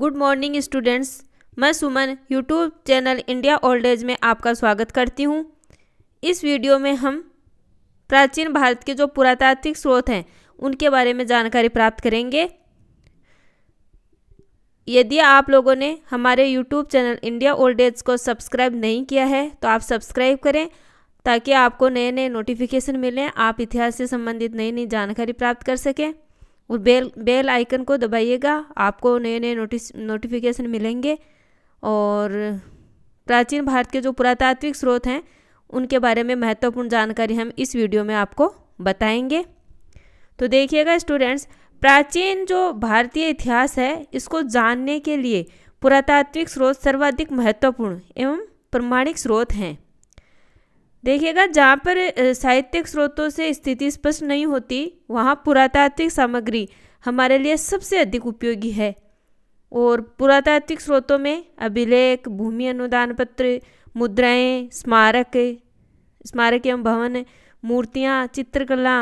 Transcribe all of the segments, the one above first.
good morning students मैं Suman YouTube channel India old age में आपका स्वागत करती हूँ इस वीडियो में हम प्राचीन भारत के जो पुरातात्विक स्रोत हैं उनके बारे में जानकारी प्राप्त करेंगे यदि आप लोगों ने हमारे YouTube channel India old age को सब्सक्राइब नहीं किया है तो आप सब्सक्राइब करें ताकि आपको नए नए नोटिफिकेशन मिलें आप इतिहास से संबंधित नई नई जानकारी प्राप्त कर सकें और बेल बेल आइकन को दबाइएगा आपको नए नए नोटिस नोटिफिकेशन मिलेंगे और प्राचीन भारत के जो पुरातात्विक स्रोत हैं उनके बारे में महत्वपूर्ण जानकारी हम इस वीडियो में आपको बताएंगे तो देखिएगा स्टूडेंट्स प्राचीन जो भारतीय इतिहास है इसको जानने के लिए पुरातात्विक स्रोत सर्वाधिक महत्वपूर्ण एवं प्रमाणिक स्रोत हैं देखिएगा जहाँ पर साहित्यिक स्रोतों से स्थिति स्पष्ट नहीं होती वहाँ पुरातात्विक सामग्री हमारे लिए सबसे अधिक उपयोगी है और पुरातात्विक स्रोतों में अभिलेख भूमि अनुदान पत्र मुद्राएँ स्मारक स्मारक एवं भवन मूर्तियाँ चित्रकला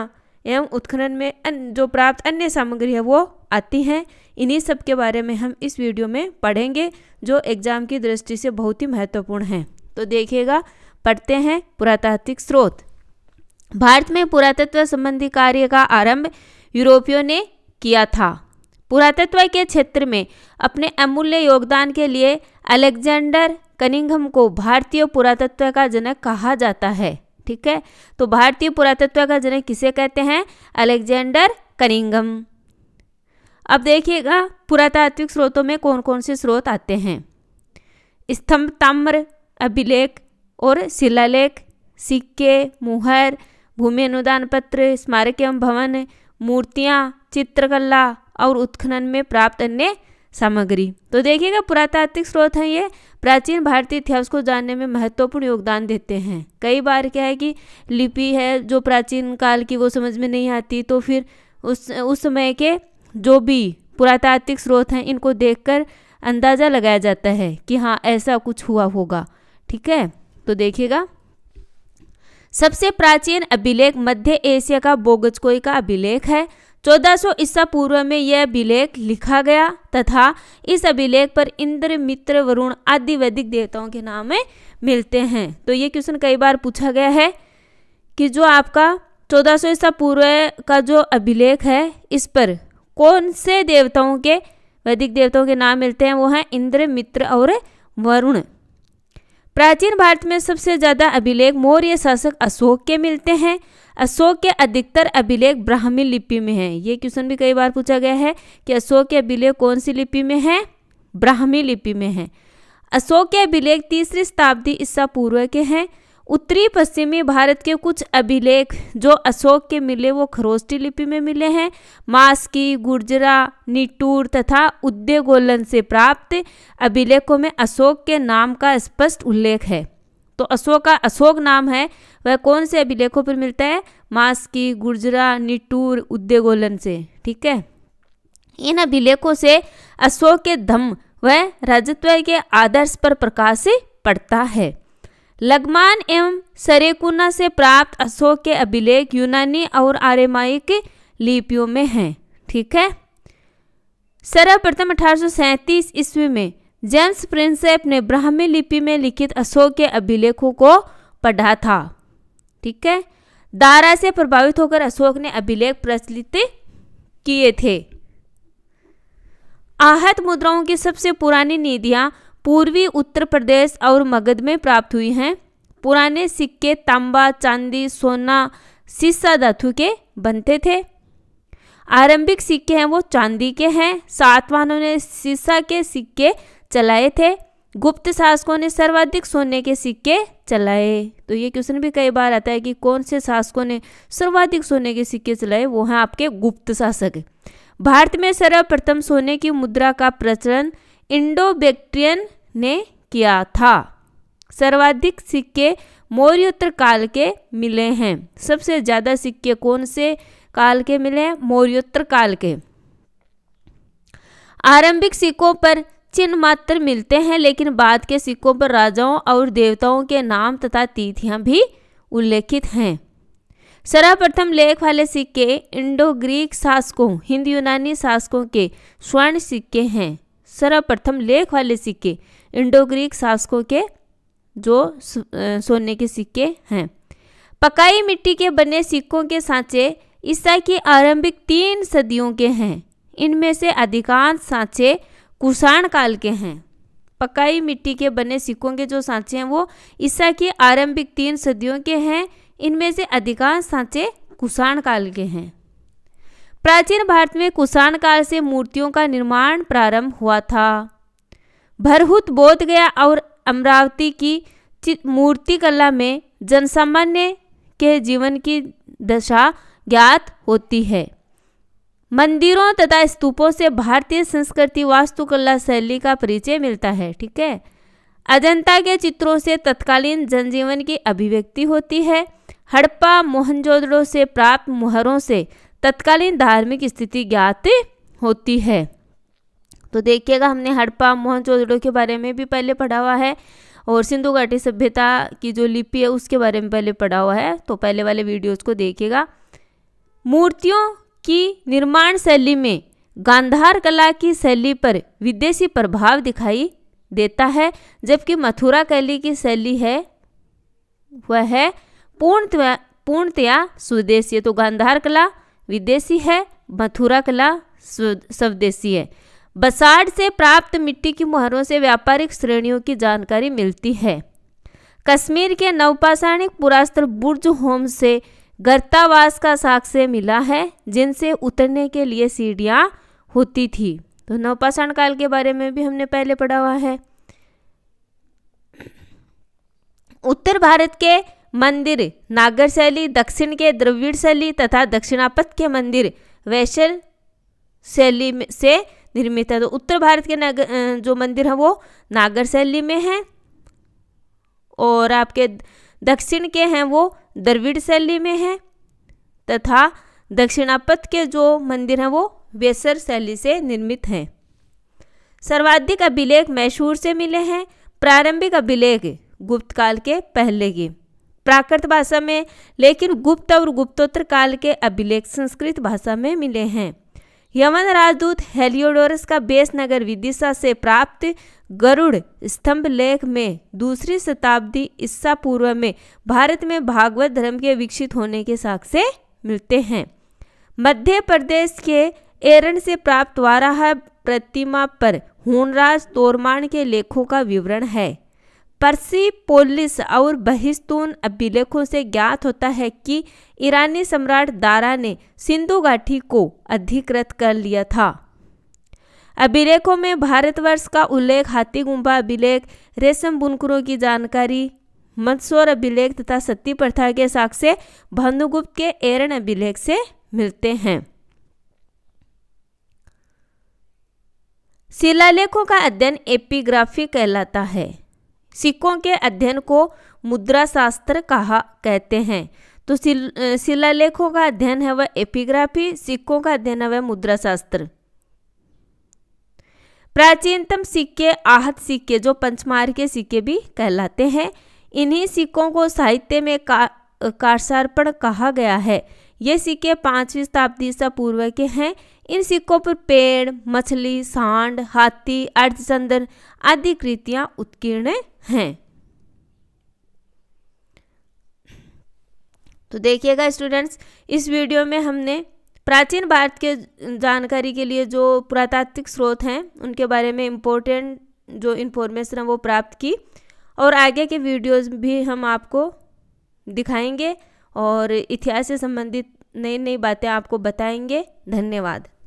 एवं उत्खनन में अन, जो प्राप्त अन्य सामग्री है वो आती हैं इन्हीं सब के बारे में हम इस वीडियो में पढ़ेंगे जो एग्ज़ाम की दृष्टि से बहुत ही महत्वपूर्ण हैं तो देखिएगा पढ़ते हैं पुरातात्विक स्रोत भारत में पुरातत्व संबंधी कार्य का आरंभ यूरोपियों ने किया था पुरातत्व के क्षेत्र में अपने अमूल्य योगदान के लिए अलेक्जेंडर कनिंघम को भारतीय पुरातत्व का जनक कहा जाता है ठीक है तो भारतीय पुरातत्व का जनक किसे कहते हैं अलेक्जेंडर कनिंघम अब देखिएगा पुरातात्विक स्रोतों में कौन कौन से स्रोत आते हैं स्तंभ ताम्र अभिलेख और शिलालेख सिक्के मुहर भूमि अनुदान पत्र स्मारक एवं भवन मूर्तियाँ चित्रकला और उत्खनन में प्राप्त अन्य सामग्री तो देखिएगा पुरातात्विक स्रोत हैं ये प्राचीन भारतीय इतिहास को जानने में महत्वपूर्ण योगदान देते हैं कई बार क्या है कि लिपि है जो प्राचीन काल की वो समझ में नहीं आती तो फिर उस उस समय के जो भी पुरातात्विक स्रोत हैं इनको देखकर अंदाज़ा लगाया जाता है कि हाँ ऐसा कुछ हुआ होगा ठीक है तो देखिएगा सबसे प्राचीन अभिलेख मध्य एशिया का बोगजकोई का अभिलेख है 1400 ईसा पूर्व में यह अभिलेख लिखा गया तथा इस अभिलेख पर इंद्र मित्र वरुण आदि वैदिक देवताओं के नाम मिलते हैं तो ये क्वेश्चन कई बार पूछा गया है कि जो आपका 1400 ईसा पूर्व का जो अभिलेख है इस पर कौन से देवताओं के वैदिक देवताओं के नाम मिलते हैं वो हैं इंद्र मित्र और वरुण प्राचीन भारत में सबसे ज़्यादा अभिलेख मौर्य शासक अशोक के मिलते हैं अशोक के अधिकतर अभिलेख ब्राह्मी लिपि में हैं ये क्वेश्चन भी कई बार पूछा गया है कि अशोक के अभिलेख कौन सी लिपि में है ब्राह्मी लिपि में है अशोक के अभिलेख तीसरी शताब्दी ईसा पूर्व के हैं उत्तरी पश्चिमी भारत के कुछ अभिलेख जो अशोक के मिले वो खरोस्टी लिपि में मिले हैं मास्की गुर्जरा निटूर तथा उद्योगोलन से प्राप्त अभिलेखों में अशोक के नाम का स्पष्ट उल्लेख है तो अशोक का अशोक नाम है वह कौन से अभिलेखों पर मिलता है मास्की गुर्जरा निटूर उद्योगोलन से ठीक है इन अभिलेखों से अशोक के धम्म वह राजत्व के आदर्श पर प्रकाश पड़ता है लगमान एवं सरेकुना से प्राप्त अशोक के अभिलेख यूनानी और के लिपियों में हैं ठीक है सर्वप्रथम अठारह ईस्वी में जेम्स प्रिंसेप ने ब्राह्मी लिपि में लिखित अशोक के अभिलेखों को पढ़ा था ठीक है दारा से प्रभावित होकर अशोक ने अभिलेख प्रचलित किए थे आहत मुद्राओं की सबसे पुरानी निधियां पूर्वी उत्तर प्रदेश और मगध में प्राप्त हुई हैं पुराने सिक्के तांबा चांदी सोना सीसा धातु के बनते थे आरंभिक सिक्के हैं वो चांदी के हैं सातवानों ने सीसा के सिक्के चलाए थे गुप्त शासकों ने सर्वाधिक सोने के सिक्के चलाए तो ये क्वेश्चन भी कई बार आता है कि कौन से शासकों ने सर्वाधिक सोने के सिक्के चलाए वो हैं आपके गुप्त शासक भारत में सर्वप्रथम सोने की मुद्रा का प्रचलन इंडो ने किया था सर्वाधिक सिक्के मौर्योत्तर काल के मिले हैं सबसे ज़्यादा सिक्के कौन से काल के मिले हैं मौर्योत्तर काल के आरंभिक सिक्कों पर चिन्ह मात्र मिलते हैं लेकिन बाद के सिक्कों पर राजाओं और देवताओं के नाम तथा तिथियां भी उल्लेखित हैं सर्वप्रथम लेख वाले सिक्के इंडो ग्रीक शासकों हिंद यूनानी शासकों के स्वर्ण सिक्के हैं सर्वप्रथम लेख वाले सिक्के इंडो ग्रीक शासकों के जो सोने के सिक्के हैं पकाई मिट्टी के बने सिक्कों के सांचे ईसा की आरंभिक तीन सदियों के हैं इनमें से अधिकांश सांचे कुषाण काल के हैं पकाई मिट्टी के बने सिक्कों के जो सांचे हैं वो ईसा की आरंभिक तीन सदियों के हैं इनमें से अधिकांश सांचे कुषाण काल के हैं प्राचीन भारत में कुषाण काल से मूर्तियों का निर्माण प्रारंभ हुआ था भरहुत बोध गया और अमरावती की मूर्तिकला में जनसामान्य के जीवन की दशा ज्ञात होती है मंदिरों तथा स्तूपों से भारतीय संस्कृति वास्तुकला शैली का परिचय मिलता है ठीक है अजंता के चित्रों से तत्कालीन जनजीवन की अभिव्यक्ति होती है हड़प्पा मोहनजोदड़ो से प्राप्त मुहरों से तत्कालीन धार्मिक स्थिति ज्ञात होती है तो देखिएगा हमने हड़प्पा मोहनजोदड़ो के बारे में भी पहले पढ़ा हुआ है और सिंधु घाटी सभ्यता की जो लिपि है उसके बारे में पहले पढ़ा हुआ है तो पहले वाले वीडियोज़ को देखिएगा मूर्तियों की निर्माण शैली में गांधार कला की शैली पर विदेशी प्रभाव दिखाई देता है जबकि मथुरा कैली की शैली है वह है पूर्णतया पूर्णतया स्वदेशी तो गांधार कला विदेशी है मथुरा कला स्वदेशी है बसाड़ से प्राप्त मिट्टी की मुहरों से व्यापारिक श्रेणियों की जानकारी मिलती है कश्मीर के नवपाषाणिक पुरास्त्र बुर्ज होम से गर्तावास का साक्ष्य मिला है जिनसे उतरने के लिए सीढ़ियाँ होती थी तो नवपाषाण काल के बारे में भी हमने पहले पढ़ा हुआ है उत्तर भारत के मंदिर नागर शैली दक्षिण के द्रविड़ शैली तथा दक्षिणापथ के मंदिर वैशल शैली से निर्मित है तो उत्तर भारत के नगर जो मंदिर हैं वो नागर शैली में हैं और आपके दक्षिण के हैं वो द्रविड़ शैली में हैं तथा दक्षिणापथ के जो मंदिर हैं वो वेसर शैली से निर्मित हैं सर्वाधिक अभिलेख मैशूर से मिले हैं प्रारंभिक अभिलेख गुप्तकाल के पहले के प्राकृत भाषा में लेकिन गुप्त और गुप्तोत्तर काल के अभिलेख संस्कृत भाषा में मिले हैं यमन राजदूत हेलियोडोरस का बेस नगर विदिशा से प्राप्त गरुड़ स्तंभ लेख में दूसरी शताब्दी ईस्सा पूर्व में भारत में भागवत धर्म के विकसित होने के साक्ष्य मिलते हैं मध्य प्रदेश के एरन से प्राप्त वाराह प्रतिमा पर हूनराज तोरमाण के लेखों का विवरण है पर्सीपोलिस और बहिस्तून अभिलेखों से ज्ञात होता है कि ईरानी सम्राट दारा ने सिंधु घाटी को अधिकृत कर लिया था अभिलेखों में भारतवर्ष का उल्लेख हाथी गुम्बा अभिलेख रेशम बुनकरों की जानकारी मंदसौर अभिलेख तथा सती प्रथा के साक्ष्य भानुगुप्त के एरन अभिलेख से मिलते हैं शिलालेखों का अध्ययन एपिग्राफी कहलाता है सिक्कों के अध्ययन को मुद्रा शास्त्र कहा कहते हैं तो शिलालेखों का अध्ययन है वह एपिग्राफी सिक्कों का अध्ययन है वह मुद्रा शास्त्र प्राचीनतम सिक्के आहत सिक्के जो पंचमार के सिक्के भी कहलाते हैं इन्हीं सिक्कों को साहित्य में का कहा गया है ये सिक्के पांचवी शताब्दी से पूर्व के हैं इन सिक्कों पर पेड़ मछली सांड हाथी अर्धचंदन आदि कृतियां उत्कीर्ण हैं तो देखिएगा स्टूडेंट्स इस वीडियो में हमने प्राचीन भारत के जानकारी के लिए जो पुरातात्विक स्रोत हैं उनके बारे में इम्पोर्टेंट जो इन्फॉर्मेशन है वो प्राप्त की और आगे के वीडियोस भी हम आपको दिखाएंगे और इतिहास से संबंधित नई नई बातें आपको बताएंगे धन्यवाद